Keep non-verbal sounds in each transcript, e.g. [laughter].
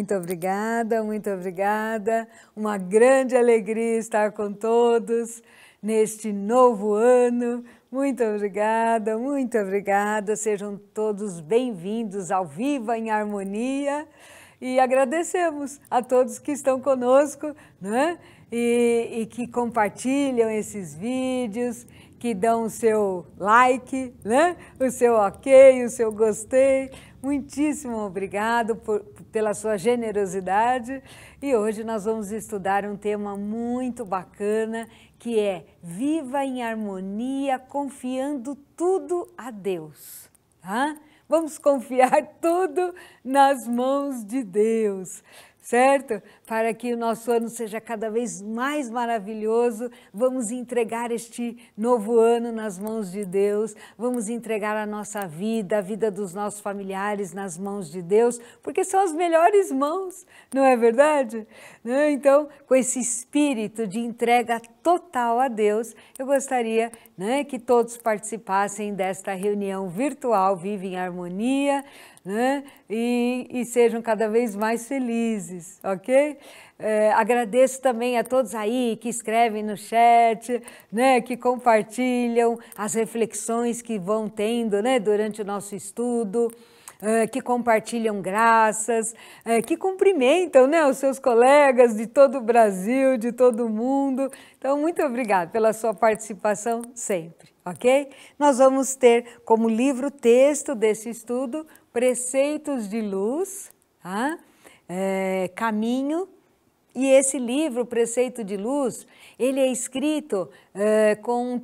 Muito obrigada, muito obrigada. Uma grande alegria estar com todos neste novo ano. Muito obrigada, muito obrigada. Sejam todos bem-vindos ao Viva em Harmonia e agradecemos a todos que estão conosco né? e, e que compartilham esses vídeos, que dão o seu like, né? o seu ok, o seu gostei. Muitíssimo obrigado por, pela sua generosidade. E hoje nós vamos estudar um tema muito bacana que é Viva em harmonia, confiando tudo a Deus. Tá? Vamos confiar tudo nas mãos de Deus certo? Para que o nosso ano seja cada vez mais maravilhoso, vamos entregar este novo ano nas mãos de Deus, vamos entregar a nossa vida, a vida dos nossos familiares nas mãos de Deus, porque são as melhores mãos, não é verdade? Né? Então, com esse espírito de entrega total a Deus, eu gostaria né, que todos participassem desta reunião virtual Vive em Harmonia né? E, e, sejam cada vez mais felizes, ok? É, agradeço também a todos aí que escrevem no chat, né, que compartilham as reflexões que vão tendo né, durante o nosso estudo. É, que compartilham graças, é, que cumprimentam né, os seus colegas de todo o Brasil, de todo o mundo. Então, muito obrigada pela sua participação sempre, ok? Nós vamos ter como livro texto desse estudo Preceitos de Luz, ah, é, Caminho, e esse livro, Preceito de Luz, ele é escrito é, com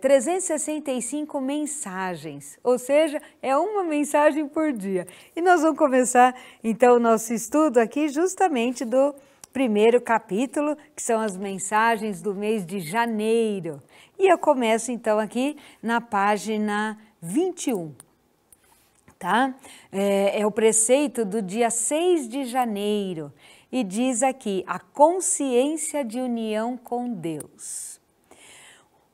365 é, mensagens, ou seja, é uma mensagem por dia. E nós vamos começar, então, o nosso estudo aqui justamente do primeiro capítulo, que são as mensagens do mês de janeiro. E eu começo, então, aqui na página 21 tá? É, é, o preceito do dia 6 de janeiro e diz aqui a consciência de união com Deus.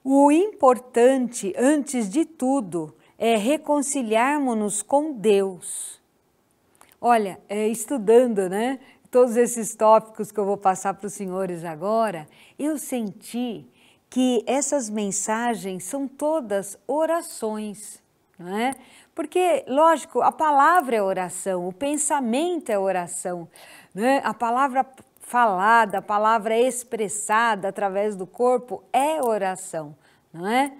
O importante, antes de tudo, é reconciliarmos-nos com Deus. Olha, é, estudando, né? Todos esses tópicos que eu vou passar para os senhores agora, eu senti que essas mensagens são todas orações, não é? Porque, lógico, a palavra é oração, o pensamento é oração. Né? A palavra falada, a palavra expressada através do corpo é oração, não é?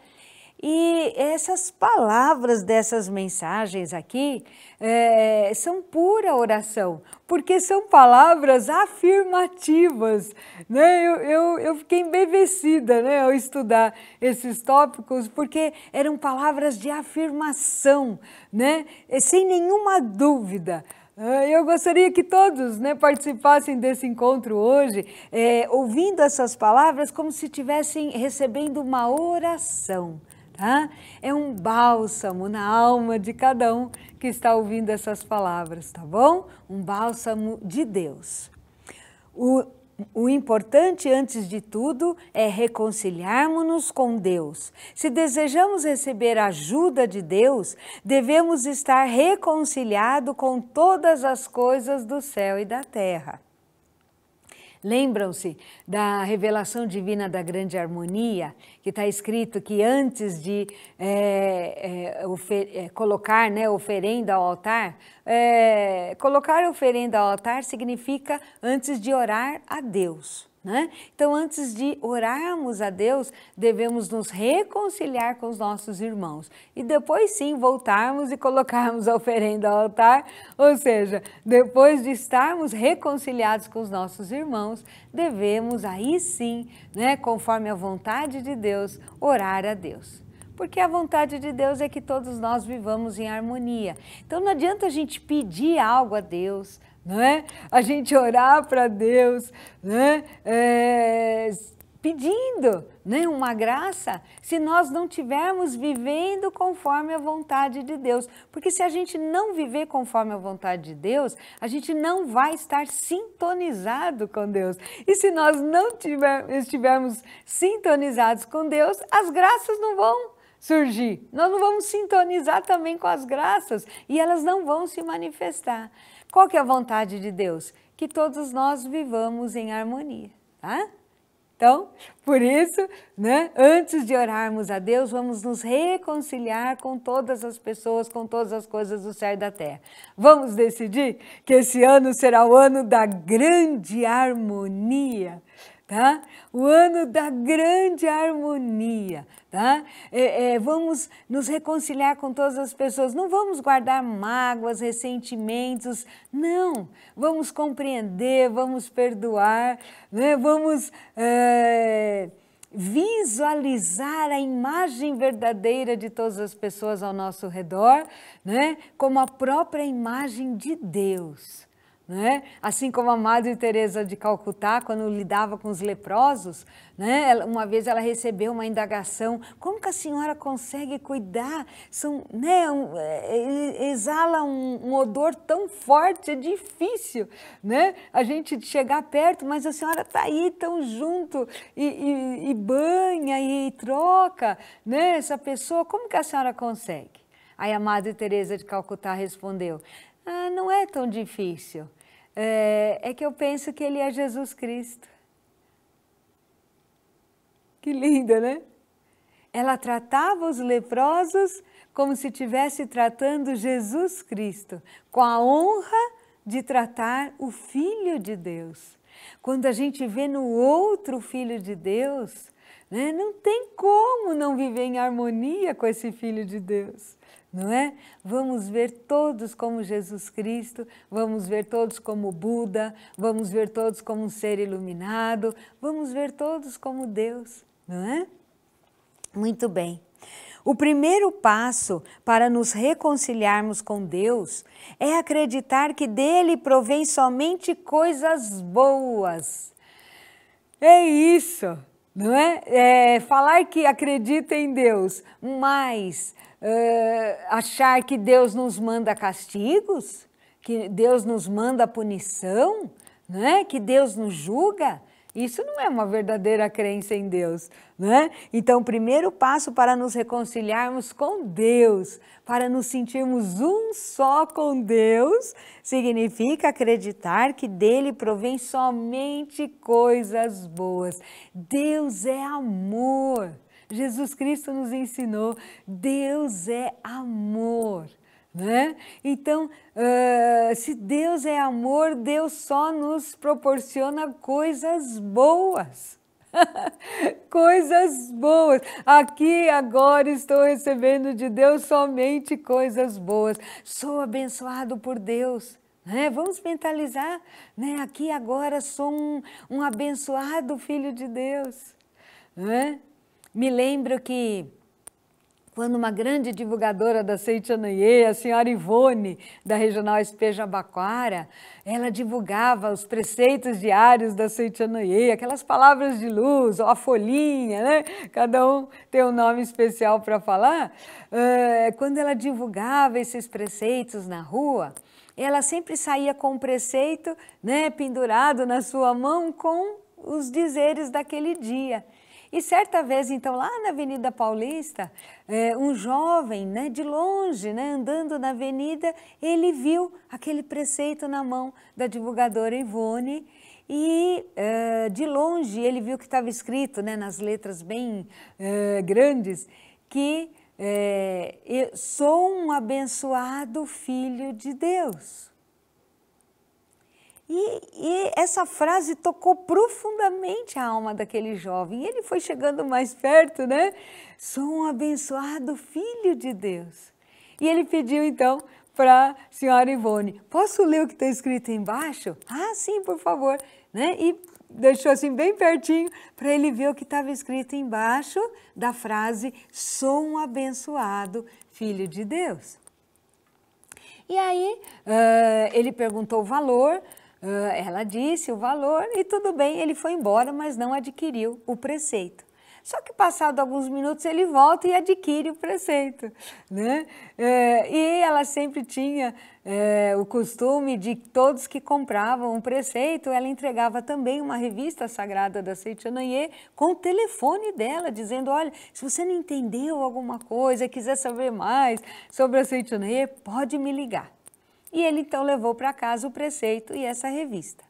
E essas palavras dessas mensagens aqui é, são pura oração, porque são palavras afirmativas. Né? Eu, eu, eu, fiquei embevecida né, ao estudar esses tópicos, porque eram palavras de afirmação, né? sem nenhuma dúvida. Ah, eu gostaria que todos né, participassem desse encontro hoje, é, ouvindo essas palavras como se estivessem recebendo uma oração tá? É um bálsamo na alma de cada um que está ouvindo essas palavras, tá bom? Um bálsamo de Deus. O, o importante, antes de tudo, é reconciliarmos-nos com Deus. Se desejamos receber a ajuda de Deus, devemos estar reconciliados com todas as coisas do céu e da terra. Lembram-se da revelação divina da grande harmonia, que está escrito que antes de é, é, é, colocar né, oferenda ao altar, é, colocar oferenda ao altar significa antes de orar a Deus. Né? Então, antes de orarmos a Deus, devemos nos reconciliar com os nossos irmãos e depois sim voltarmos e colocarmos a oferenda ao altar. Ou seja, depois de estarmos reconciliados com os nossos irmãos, devemos aí sim, né, conforme a vontade de Deus, orar a Deus porque a vontade de Deus é que todos nós vivamos em harmonia. Então não adianta a gente pedir algo a Deus, né? A gente orar para Deus, né? É, pedindo né, uma graça se nós não tivermos vivendo conforme a vontade de Deus. Porque se a gente não viver conforme a vontade de Deus, a gente não vai estar sintonizado com Deus. E se nós não tivermos estivermos sintonizados com Deus, as graças não vão surgir. Nós não vamos sintonizar também com as graças e elas não vão se manifestar. Qual que é a vontade de Deus? Que todos nós vivamos em harmonia, tá? Então, por isso, né, antes de orarmos a Deus, vamos nos reconciliar com todas as pessoas, com todas as coisas do céu e da terra. Vamos decidir que esse ano será o ano da grande harmonia tá? O ano da grande harmonia, tá? É, é, vamos nos reconciliar com todas as pessoas. Não vamos guardar mágoas, ressentimentos, não. Vamos compreender, vamos perdoar, né? Vamos é, visualizar a imagem verdadeira de todas as pessoas ao nosso redor, né? Como a própria imagem de Deus. Né? Assim como a Madre Teresa de Calcutá, quando lidava com os leprosos, né? uma vez ela recebeu uma indagação: como que a senhora consegue cuidar? São, né, um, eh, exala um, um, odor tão forte, é difícil, né, A gente chegar perto, mas a senhora está aí tão junto e, e, e banha e, troca, né, Essa pessoa, como que a senhora consegue? Aí a Madre Teresa de Calcutá respondeu: ah, não é tão difícil é, é que eu penso que ele é Jesus Cristo. Que linda, né? Ela tratava os leprosos como se estivesse tratando Jesus Cristo, com a honra de tratar o Filho de Deus. Quando a gente vê no outro Filho de Deus, né, não tem como não viver em harmonia com esse Filho de Deus não é? Vamos ver todos como Jesus Cristo, vamos ver todos como Buda, vamos ver todos como um ser iluminado, vamos ver todos como Deus, não é? Muito bem. O primeiro passo para nos reconciliarmos com Deus é acreditar que dele provém somente coisas boas. É isso, não é? é falar que acredita em Deus, mas uh, achar que Deus nos manda castigos, que Deus nos manda punição, né? que Deus nos julga. Isso não é uma verdadeira crença em Deus, né? Então, o primeiro passo para nos reconciliarmos com Deus, para nos sentirmos um só com Deus, significa acreditar que dele provém somente coisas boas. Deus é amor. Jesus Cristo nos ensinou: Deus é amor. Né? Então, uh, se Deus é amor, Deus só nos proporciona coisas boas. [laughs] coisas boas. Aqui agora estou recebendo de Deus somente coisas boas. Sou abençoado por Deus. Né? Vamos mentalizar, né? aqui agora sou um, um abençoado filho de Deus. Né? Me lembro que quando uma grande divulgadora da Seitianayê, a senhora Ivone, da Regional Espeja Jabaquara, ela divulgava os preceitos diários da Seitianayê, aquelas palavras de luz, ou a folhinha, né? Cada um tem um nome especial para falar. Eh, quando ela divulgava esses preceitos na rua, ela sempre saía com o preceito né, pendurado na sua mão com os dizeres daquele dia. E certa vez, então, lá na Avenida Paulista, é, um jovem, né, de longe, né, andando na avenida, ele viu aquele preceito na mão da divulgadora Ivone e eh, de longe ele viu que estava escrito, né, nas letras bem eh, grandes, que sou um abençoado filho de Deus. E, e, essa frase tocou profundamente a alma daquele jovem. E ele foi chegando mais perto, né? Sou um abençoado filho de Deus. E ele pediu então para a senhora Ivone: Posso ler o que está escrito embaixo? Ah, sim, por favor. Né? E deixou assim bem pertinho para ele ver o que estava escrito embaixo da frase: Sou um abençoado filho de Deus. E aí uh, ele perguntou o valor. Ah, ela disse o valor e tudo bem, ele foi embora, mas não adquiriu o preceito. Só que passado alguns minutos ele volta e adquire o preceito, né? Ah, e ela sempre tinha eh, o costume de todos que compravam um preceito, ela entregava também uma revista sagrada da Seichanoye com o telefone dela, dizendo, olha, se você não entendeu alguma coisa, quiser saber mais sobre a Seichanoye, pode me ligar. E ele então levou para casa o preceito e essa revista.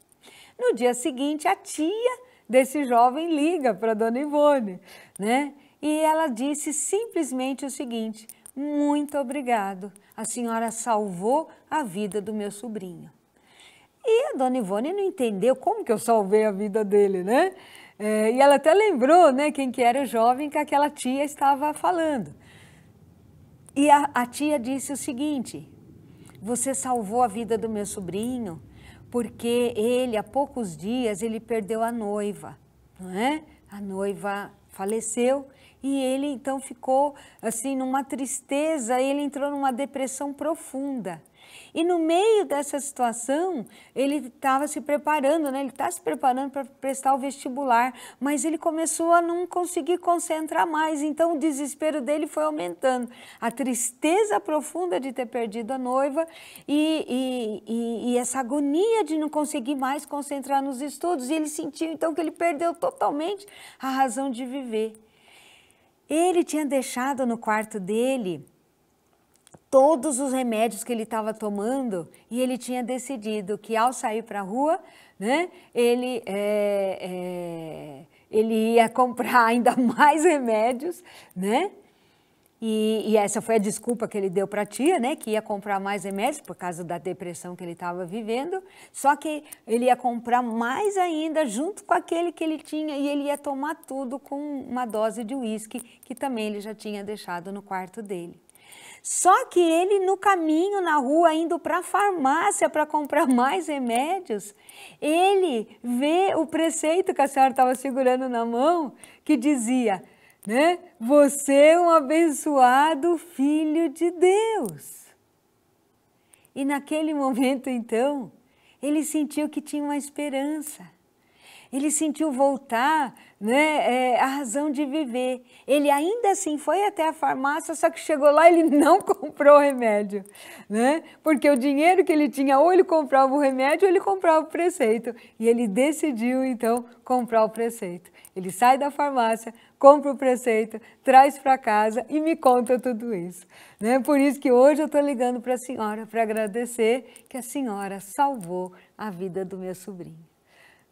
No dia seguinte, a tia desse jovem liga para dona Ivone, né? E ela disse simplesmente o seguinte: "Muito obrigado. A senhora salvou a vida do meu sobrinho". E a dona Ivone não entendeu como que eu salvei a vida dele, né? É, e ela até lembrou, né, quem que era o jovem que aquela tia estava falando. E a, a tia disse o seguinte: você salvou a vida do meu sobrinho, porque ele, há poucos dias, ele perdeu a noiva, não é? A noiva faleceu e ele então ficou assim numa tristeza, ele entrou numa depressão profunda. E no meio dessa situação, ele estava se preparando, né? ele está se preparando para prestar o vestibular, mas ele começou a não conseguir concentrar mais, então o desespero dele foi aumentando. A tristeza profunda de ter perdido a noiva e, e, e, e essa agonia de não conseguir mais concentrar nos estudos. E ele sentiu então que ele perdeu totalmente a razão de viver. Ele tinha deixado no quarto dele todos os remédios que ele estava tomando e ele tinha decidido que ao sair para a rua, né, ele, é, é, ele ia [laughs] comprar ainda mais remédios, né? E, e, essa foi a desculpa que ele deu para a tia, né, que ia comprar mais remédios por causa da depressão que ele estava vivendo. Só que ele ia comprar mais ainda junto com aquele que ele tinha e ele ia tomar tudo com uma dose de uísque que também ele já tinha deixado no quarto dele. Só que ele, no caminho, na rua, indo para a farmácia para comprar [laughs] mais remédios, ele vê o preceito que a senhora estava segurando na mão, que dizia, né? Você é um abençoado filho de Deus. E naquele [laughs] momento, então, ele sentiu que tinha uma esperança. Ele sentiu voltar né, é, a razão de viver. Ele ainda assim foi até a farmácia, só que chegou lá ele não [laughs] comprou o remédio, né? Porque o dinheiro que ele tinha, ou ele comprava o remédio, ou ele comprava o preceito. E ele decidiu então comprar o preceito. Ele sai da farmácia, compra o preceito, traz para casa e me conta tudo isso. Né? Por isso que hoje eu estou ligando para a senhora para agradecer que a senhora salvou a vida do meu sobrinho.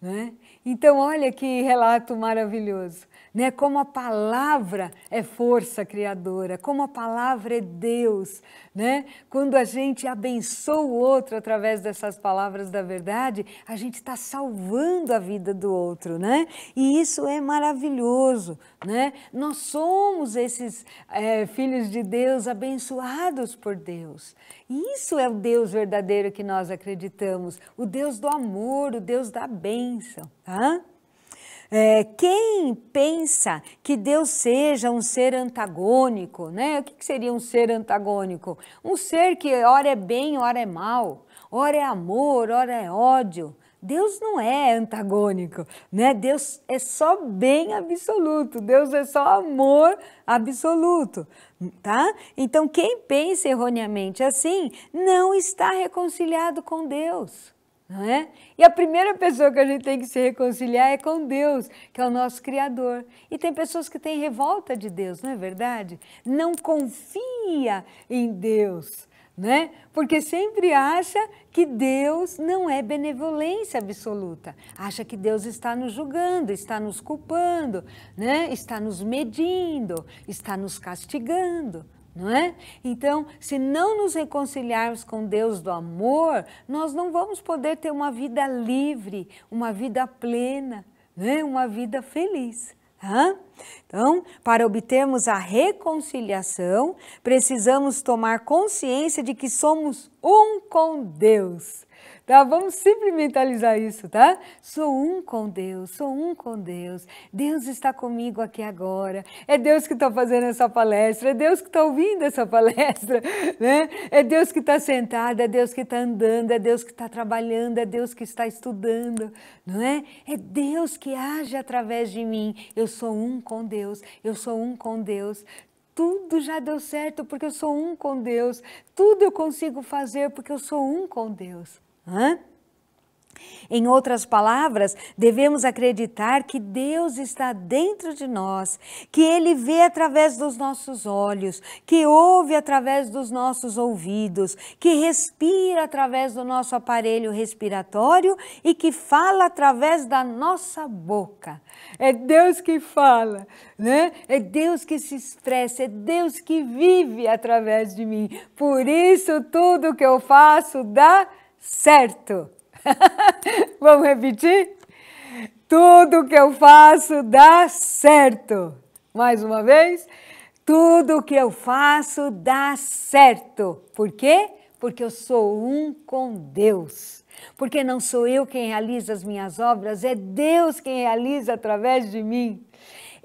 Né? Então, olha que relato maravilhoso. Né? Como a palavra é força criadora, como a palavra é Deus. Né? Quando a gente abençoa o outro através dessas palavras da verdade, a gente está salvando a vida do outro. Né? E isso é maravilhoso. Né? Nós somos esses é, filhos de Deus abençoados por Deus. isso é o Deus verdadeiro que nós acreditamos: o Deus do amor, o Deus da bênção tá? É, quem pensa que Deus seja um ser antagônico, né? O que, que seria um ser antagônico? Um ser que ora é bem, ora é mal, ora é amor, ora é ódio. Deus não é antagônico, né? Deus é só bem absoluto, Deus é só amor absoluto, tá? Então quem pensa erroneamente assim não está reconciliado com Deus não é? E a primeira pessoa que a gente tem que se reconciliar é com Deus, que é o nosso Criador. E tem pessoas que têm revolta de Deus, não é verdade? Não confia em Deus, né? Porque sempre acha que Deus não é benevolência absoluta. Acha que Deus está nos julgando, está nos culpando, né? Está nos medindo, está nos castigando não é? Então, se não nos reconciliarmos com Deus do amor, nós não vamos poder ter uma vida livre, uma vida plena, né? uma vida feliz. Hã? Então, para obtermos a reconciliação, precisamos tomar consciência de que somos um com Deus tá? Vamos mentalizar isso, tá? Sou um com Deus, sou um com Deus. Deus está comigo aqui agora. É Deus que está fazendo essa palestra, é Deus que está ouvindo essa palestra, [laughs] né? É Deus que está sentado, é Deus que está andando, é Deus que está trabalhando, é Deus que está estudando, não é? É Deus que age através de mim. Eu sou um com Deus, eu sou um com Deus tudo já deu certo porque eu sou um com Deus, tudo eu consigo fazer porque eu sou um com Deus. Hã? Em outras palavras, devemos acreditar que Deus está dentro de nós, que Ele vê através dos nossos olhos, que ouve através dos nossos ouvidos, que respira através do nosso aparelho respiratório e que fala através da nossa boca. É Deus que fala, né? É Deus que se expressa, é Deus que vive através de mim. Por isso, tudo que eu faço dá certo. [laughs] Vamos repetir? Tudo que eu faço dá certo. Mais uma vez. Tudo que eu faço dá certo. Por quê? Porque eu sou um com Deus. Porque não sou eu quem realiza as minhas obras, é Deus quem realiza através de mim.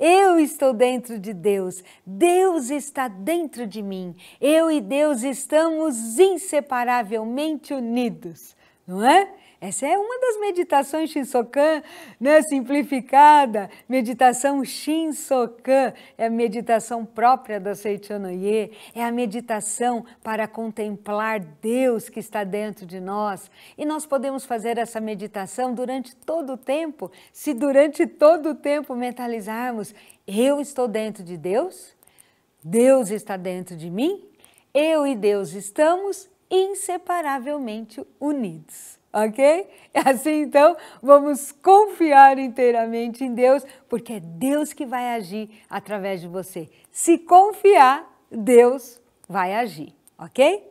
Eu estou dentro de Deus, Deus está dentro de mim. Eu e Deus estamos inseparavelmente unidos, não é? Essa é uma das meditações Shinsokan, né, simplificada, meditação Shinsokan, é a meditação própria da Seichonoye, é a meditação para contemplar Deus que está dentro de nós. E nós podemos fazer essa meditação durante todo o tempo, se durante todo o tempo mentalizarmos, eu estou dentro de Deus, Deus está dentro de mim, eu e Deus estamos inseparavelmente unidos ok? [laughs] Assim então, vamos confiar inteiramente em Deus, porque é Deus que vai agir através de você. Se confiar, Deus vai agir, ok?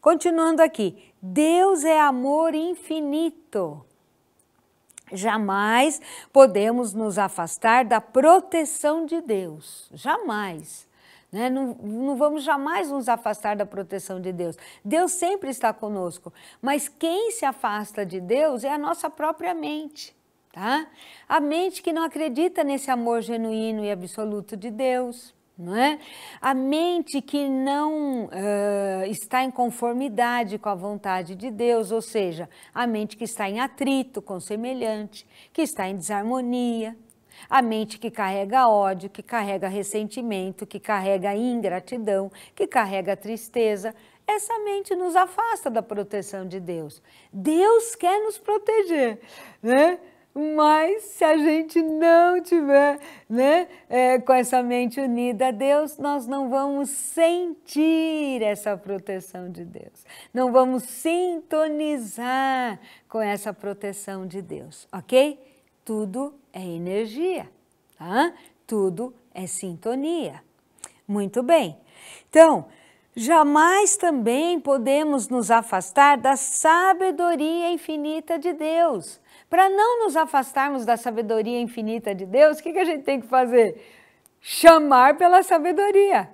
Continuando aqui, Deus é amor infinito. Jamais podemos nos afastar da proteção de Deus, jamais. Né? Não, não vamos jamais nos afastar da proteção de Deus. Deus sempre está conosco, mas quem se afasta de Deus é a nossa própria mente. Tá? A mente que não acredita nesse amor genuíno e absoluto de Deus, não é? A mente que não uh, está em conformidade com a vontade de Deus, ou seja, a mente que está em atrito com semelhante, que está em desarmonia, a mente que carrega ódio, que carrega ressentimento, que carrega ingratidão, que carrega tristeza, essa mente nos afasta da proteção de Deus. Deus quer nos proteger, né? Mas se a gente não tiver né, é, com essa mente unida a Deus, nós não vamos sentir essa proteção de Deus. Não vamos sintonizar com essa proteção de Deus, ok? Tudo é energia, tá? tudo é sintonia. Muito bem. Então, jamais também podemos nos afastar da sabedoria infinita de Deus. Para não nos afastarmos da sabedoria infinita de Deus, o que, que a gente tem que fazer? Chamar pela sabedoria.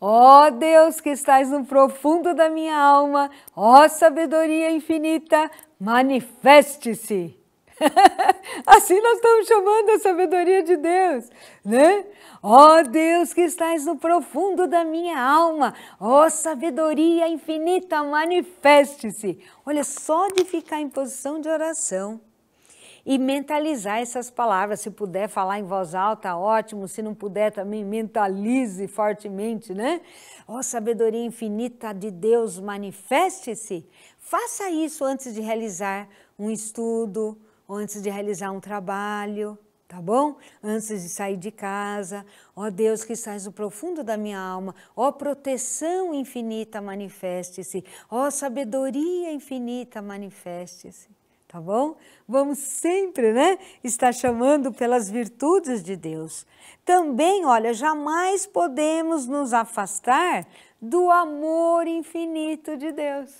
Ó oh Deus que estás no profundo da minha alma, ó oh sabedoria infinita, manifeste-se. [laughs] assim nós estamos chamando a sabedoria de Deus, né? Ó oh Deus que estás no profundo da minha alma, ó oh sabedoria infinita, manifeste-se. Olha, só de ficar em posição de oração e mentalizar essas palavras. Se puder falar em voz alta, ótimo. Se não puder, também mentalize fortemente, né? Ó oh, sabedoria infinita de Deus, manifeste-se. Faça isso antes de realizar um estudo, antes de realizar um trabalho, tá bom? Antes de sair de casa, ó Deus que estás no profundo da minha alma, ó proteção infinita, manifeste-se, ó sabedoria infinita, manifeste-se. Tá bom? Vamos sempre, né? Estar chamando pelas virtudes de Deus. Também, olha, jamais podemos nos afastar do amor infinito de Deus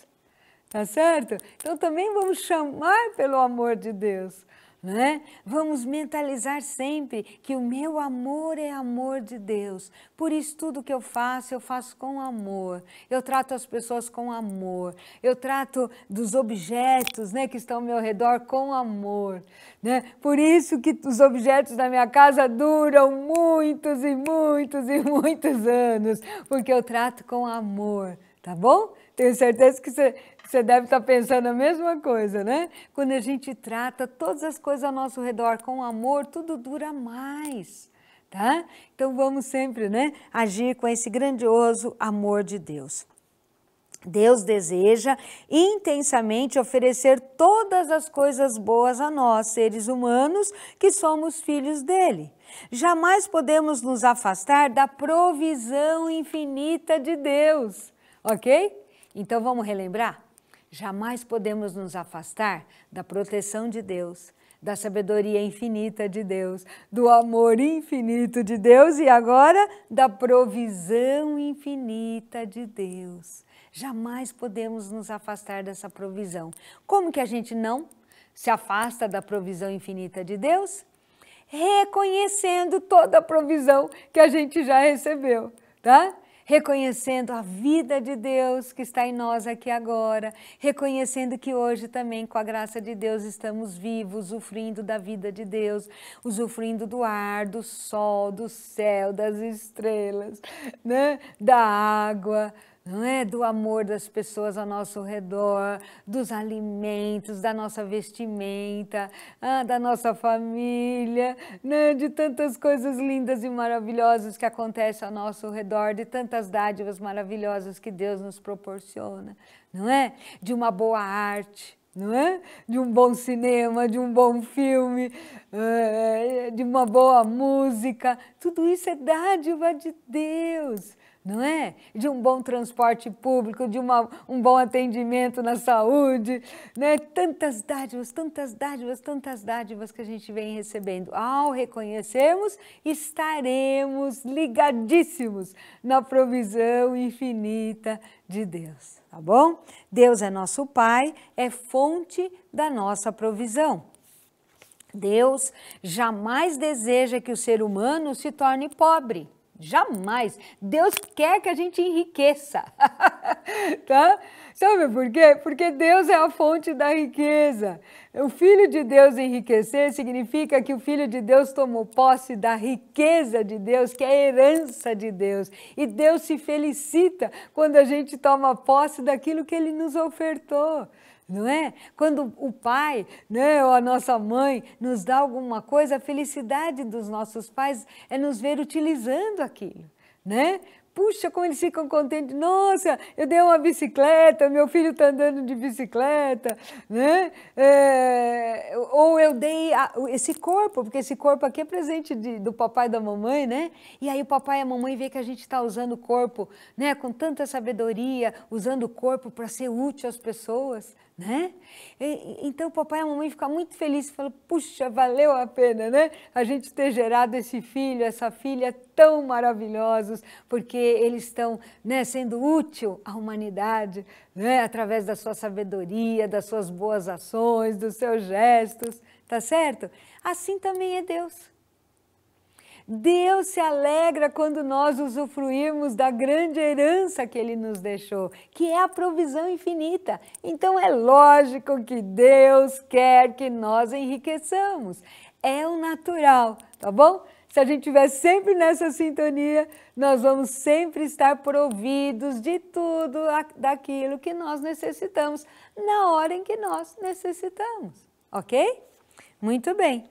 tá certo? Então também vamos chamar pelo amor de Deus. Né? Vamos mentalizar sempre que o meu amor é amor de Deus. Por isso tudo que eu faço, eu faço com amor. Eu trato as pessoas com amor. Eu trato dos objetos, né, que estão ao meu redor com amor, né? Por isso que os objetos da minha casa duram muitos e muitos e muitos anos, porque eu trato com amor, tá bom? Tenho certeza que você você deve estar tá pensando a mesma coisa, né? Quando a gente trata todas as coisas ao nosso redor com amor, tudo dura mais, tá? Então vamos sempre, né, agir com esse grandioso amor de Deus. Deus deseja intensamente oferecer todas as coisas boas a nós, seres humanos, que somos filhos dele. Jamais podemos nos afastar da provisão infinita de Deus, ok? Então vamos relembrar? Jamais podemos nos afastar da proteção de Deus, da sabedoria infinita de Deus, do amor infinito de Deus e agora da provisão infinita de Deus. Jamais podemos nos afastar dessa provisão. Como que a gente não se afasta da provisão infinita de Deus? Reconhecendo toda a provisão que a gente já recebeu, tá? reconhecendo a vida de Deus que está em nós aqui agora, reconhecendo que hoje também, com a graça de Deus, estamos vivos, usufruindo da vida de Deus, usufruindo do ar, do sol, do céu, das estrelas, né? da água, não é? Do amor das pessoas ao nosso redor, dos alimentos, da nossa vestimenta, ah, da nossa família, né? de tantas coisas lindas e maravilhosas que acontecem ao nosso redor, de tantas dádivas maravilhosas que Deus nos proporciona, não é? De uma boa arte. Não é? De um bom cinema, de um bom filme, eh, de uma boa música. Tudo isso é dádiva de Deus não é? De um bom transporte público, de uma, um bom atendimento na saúde, né? Tantas dádivas, tantas dádivas, tantas dádivas que a gente vem recebendo. Ao reconhecermos, estaremos ligadíssimos na provisão infinita de Deus, tá bom? Deus é nosso Pai, é fonte da nossa provisão. Deus jamais deseja que o ser humano se torne pobre. Jamais. Deus quer que a gente enriqueça. [laughs] tá? Sabe por quê? Porque Deus é a fonte da riqueza. O filho de Deus enriquecer significa que o filho de Deus tomou posse da riqueza de Deus, que é a herança de Deus. E Deus se felicita quando a gente toma posse daquilo que ele nos ofertou não é? Quando o pai, né, ou a nossa mãe nos dá alguma coisa, a felicidade dos nossos pais é nos ver utilizando aquilo, né? Puxa, como eles ficam contentes. Nossa, eu dei uma bicicleta, meu filho está andando de bicicleta, né? É, ou eu dei a, esse corpo, porque esse corpo aqui é presente de, do papai e da mamãe, né? E aí o papai e a mamãe vê que a gente está usando o corpo, né? Com tanta sabedoria, usando o corpo para ser útil às pessoas, né? E, então o papai e a mamãe ficam muito felizes, falam, puxa, valeu a pena, né? A gente ter gerado esse filho, essa filha tão maravilhosos, porque eles estão né, sendo útil à humanidade, né? Através da sua sabedoria, das suas boas ações, dos seus gestos, tá certo? Assim também é Deus. Deus se alegra quando nós usufruirmos da grande herança que Ele nos deixou, que é a provisão infinita. Então é lógico que Deus quer que nós enriqueçamos. É o natural, tá bom? Se a gente estiver sempre nessa sintonia, nós vamos sempre estar providos de tudo daquilo que nós necessitamos, na hora em que nós necessitamos, ok? Muito bem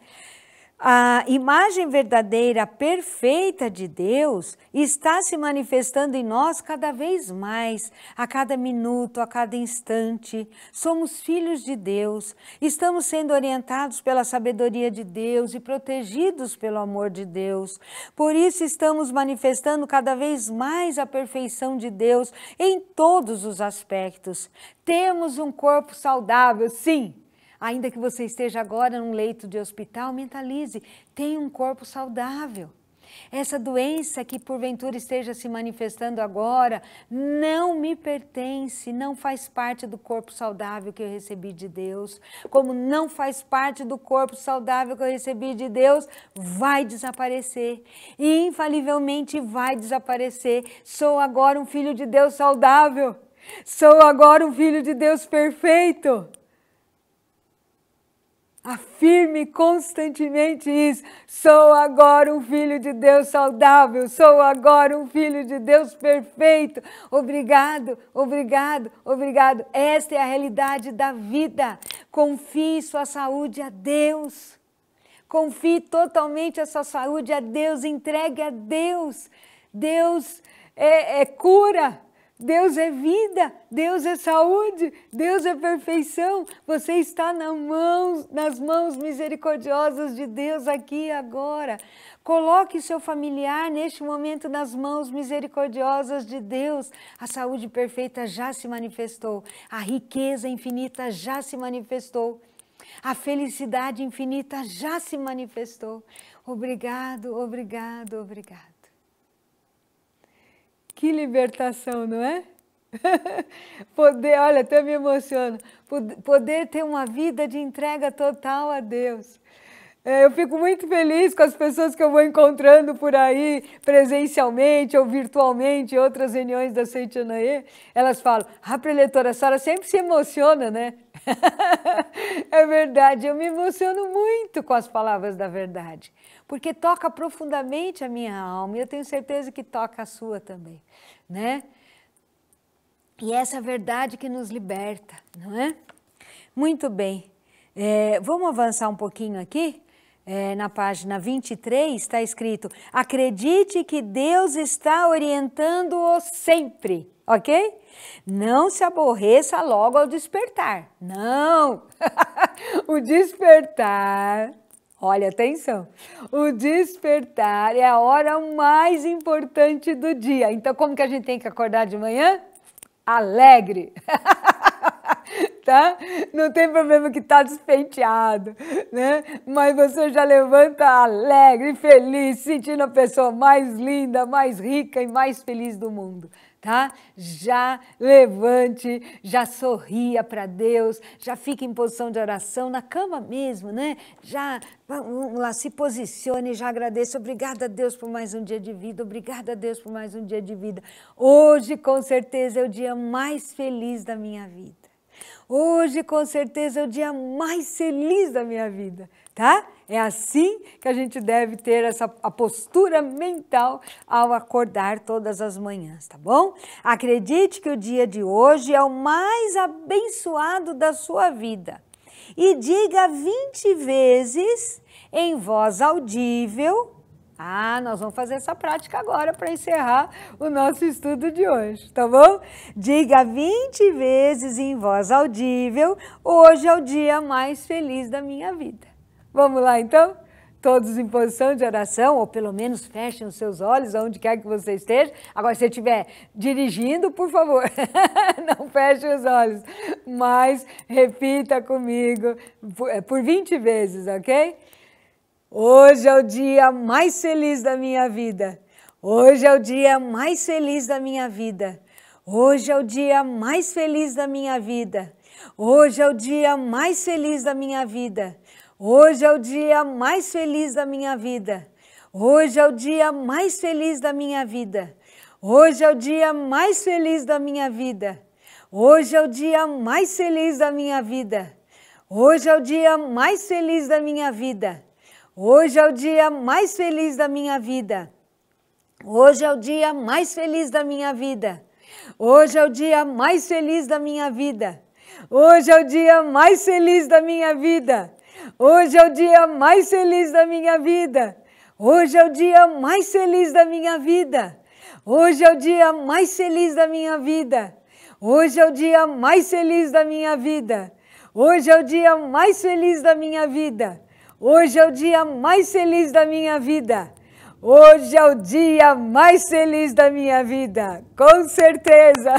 a imagem verdadeira, perfeita de Deus está se manifestando em nós cada vez mais, a cada minuto, a cada instante. Somos filhos de Deus, estamos sendo orientados pela sabedoria de Deus e protegidos pelo amor de Deus. Por isso, estamos manifestando cada vez mais a perfeição de Deus em todos os aspectos. Temos um corpo saudável, sim, Ainda que você esteja agora num leito de hospital, mentalize, tem um corpo saudável. Essa doença que porventura esteja se manifestando agora não me pertence, não faz parte do corpo saudável que eu recebi de Deus. Como não faz parte do corpo saudável que eu recebi de Deus, vai desaparecer. E infalivelmente vai desaparecer. Sou agora um filho de Deus saudável. Sou agora um filho de Deus perfeito. Afirme constantemente isso. Sou agora um filho de Deus saudável, sou agora um filho de Deus perfeito. Obrigado, obrigado, obrigado. Esta é a realidade da vida. Confie sua saúde a Deus. Confie totalmente a sua saúde a Deus, entregue a Deus. Deus é, é cura, Deus é vida, Deus é saúde, Deus é perfeição. Você está na mão, nas mãos misericordiosas de Deus aqui e agora. Coloque seu familiar neste momento nas mãos misericordiosas de Deus. A saúde perfeita já se manifestou, a riqueza infinita já se manifestou. A felicidade infinita já se manifestou. Obrigado, obrigado, obrigado. Que libertação, não é? [laughs] poder, olha, até me emociono. Poder ter uma vida de entrega total a Deus. É, eu fico muito feliz com as pessoas que eu vou encontrando por aí, presencialmente ou virtualmente, em outras reuniões da Seitianaê. Elas falam, a ah, preletora, a sempre se emociona, né? [laughs] é verdade, eu me emociono muito com as palavras da verdade porque toca profundamente a minha alma e eu tenho certeza que toca a sua também, né? E é essa é a verdade que nos liberta, não é? Muito bem, é, vamos avançar um pouquinho aqui? É, na página 23 está escrito: acredite que Deus está orientando-o sempre, ok? Não se aborreça logo ao despertar. Não! [laughs] o despertar Olha, atenção! O despertar é a hora mais importante do dia. Então, como que a gente tem que acordar de manhã? Alegre! [laughs] tá? Não tem problema que tá despenteado, né? Mas você já levanta alegre, feliz, sentindo a pessoa mais linda, mais rica e mais feliz do mundo tá? Já levante, já sorria para Deus, já fique em posição de oração, na cama mesmo, né? Já vamos lá, se posicione, já agradeça. Obrigada a Deus por mais um dia de vida, obrigada a Deus por mais um dia de vida. Hoje, com certeza, é o dia mais feliz da minha vida. Hoje, com certeza, é o dia mais feliz da minha vida, tá? É assim que a gente deve ter essa a postura mental ao acordar todas as manhãs, tá bom? Acredite que o dia de hoje é o mais abençoado da sua vida. E diga 20 vezes em voz audível. Ah, nós vamos fazer essa prática agora para encerrar o nosso estudo de hoje, tá bom? Diga 20 vezes em voz audível: hoje é o dia mais feliz da minha vida. Vamos lá então? Todos em posição de oração, ou pelo menos fechem os seus olhos, aonde quer que você esteja. Agora, se você estiver dirigindo, por favor, [laughs] não feche os olhos, mas repita comigo por 20 é, vezes, ok? Hoje é o dia mais feliz da minha vida. Hoje é o dia mais feliz da minha vida. Hoje é o dia mais feliz da minha vida. Hoje é o dia mais feliz da minha vida. Hoje é o dia mais feliz da minha vida. Hoje é o dia mais feliz da minha vida. Hoje é o dia mais feliz da minha vida. Hoje é o dia mais feliz da minha vida. Hoje é o dia mais feliz da minha vida. Hoje é o dia mais feliz da minha vida. Hoje é o dia mais feliz da minha vida. Hoje é o dia mais feliz da minha vida. Hoje é o dia mais feliz da minha vida. Hoje é o dia mais feliz da minha vida. Hoje é o dia mais feliz da minha vida. Hoje é o dia mais feliz da minha vida. Hoje é o dia mais feliz da minha vida. Hoje é o dia mais feliz da minha vida. Hoje é o dia mais feliz da minha vida. Hoje é o dia mais feliz da minha vida, com certeza.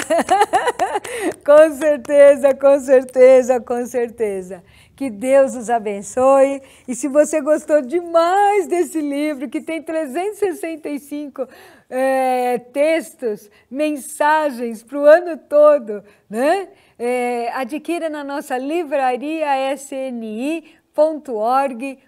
[laughs] com certeza, com certeza, com certeza. Que Deus os abençoe. E se você gostou demais desse livro, que tem 365 é, textos, mensagens para o ano todo, né? É, adquira na nossa livraria sni.org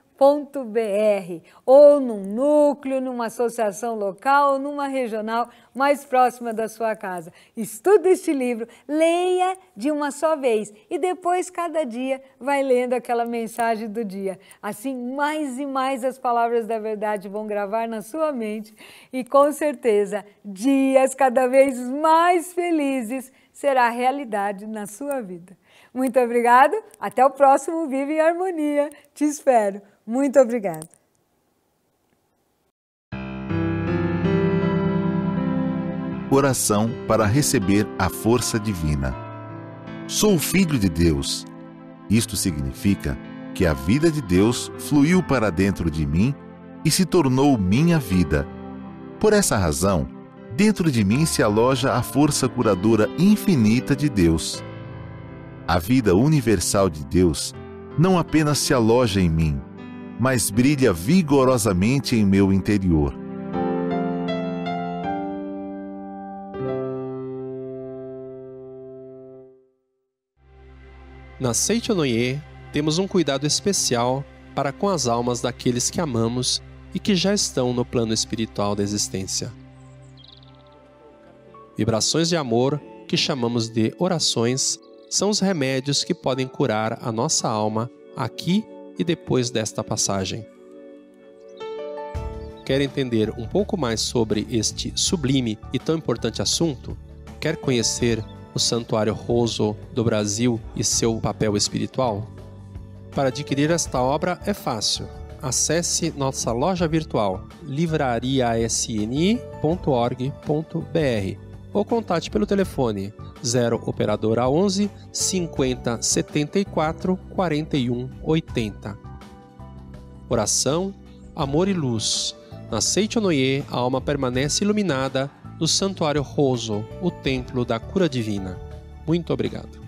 br ou num núcleo, numa associação local ou numa regional mais próxima da sua casa. Estude este livro, leia de uma só vez e depois cada dia vai lendo aquela mensagem do dia. Assim, mais e mais as palavras da verdade vão gravar na sua mente e com certeza dias cada vez mais felizes será realidade na sua vida. Muito obrigado, até o próximo Vive em Harmonia. Te espero. Muito obrigada. Oração para receber a força divina. Sou filho de Deus. Isto significa que a vida de Deus fluiu para dentro de mim e se tornou minha vida. Por essa razão, dentro de mim se aloja a força curadora infinita de Deus. A vida universal de Deus não apenas se aloja em mim, mas brilha vigorosamente em meu interior. Na Seitonoye, temos um cuidado especial para com as almas daqueles que amamos e que já estão no plano espiritual da existência. Vibrações de amor, que chamamos de orações, são os remédios que podem curar a nossa alma aqui e depois desta passagem. Quer entender um pouco mais sobre este sublime e tão importante assunto? Quer conhecer o Santuário Roso do Brasil e seu papel espiritual? Para adquirir esta obra é fácil. Acesse nossa loja virtual livrariasni.org.br ou contate pelo telefone 0 operadora 11 50 74 41 80. Oração, amor e luz. Na Seichonoye, a alma permanece iluminada no Santuário Roso, o templo da cura divina. Muito obrigado.